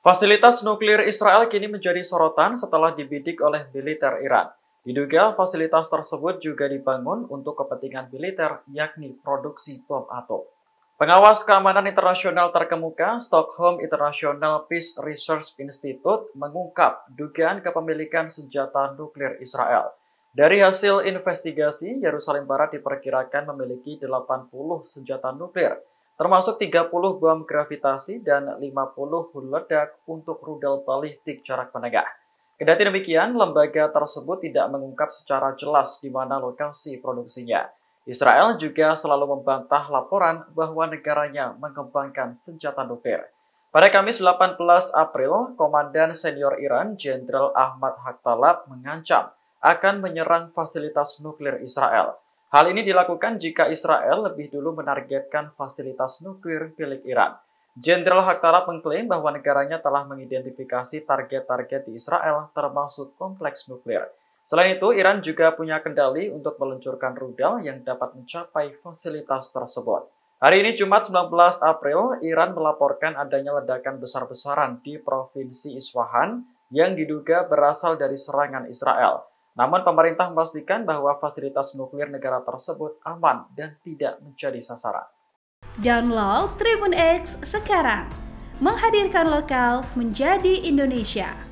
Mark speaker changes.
Speaker 1: Fasilitas nuklir Israel kini menjadi sorotan setelah dibidik oleh militer Iran. Diduga fasilitas tersebut juga dibangun untuk kepentingan militer, yakni produksi bom atom. Pengawas keamanan internasional terkemuka, Stockholm International Peace Research Institute, mengungkap dugaan kepemilikan senjata nuklir Israel. Dari hasil investigasi, Yerusalem Barat diperkirakan memiliki 80 senjata nuklir, termasuk 30 bom gravitasi dan 50 hulu ledak untuk rudal balistik jarak menengah. Kendati demikian, lembaga tersebut tidak mengungkap secara jelas di mana lokasi produksinya. Israel juga selalu membantah laporan bahwa negaranya mengembangkan senjata nuklir. Pada Kamis 18 April, Komandan Senior Iran Jenderal Ahmad Haktalab mengancam akan menyerang fasilitas nuklir Israel. Hal ini dilakukan jika Israel lebih dulu menargetkan fasilitas nuklir milik Iran. Jenderal Haktara mengklaim bahwa negaranya telah mengidentifikasi target-target di Israel termasuk kompleks nuklir. Selain itu, Iran juga punya kendali untuk meluncurkan rudal yang dapat mencapai fasilitas tersebut. Hari ini Jumat 19 April, Iran melaporkan adanya ledakan besar-besaran di Provinsi Isfahan yang diduga berasal dari serangan Israel. Namun pemerintah memastikan bahwa fasilitas nuklir negara tersebut aman dan tidak menjadi sasaran.
Speaker 2: Download Tribun X sekarang. Menghadirkan lokal menjadi Indonesia.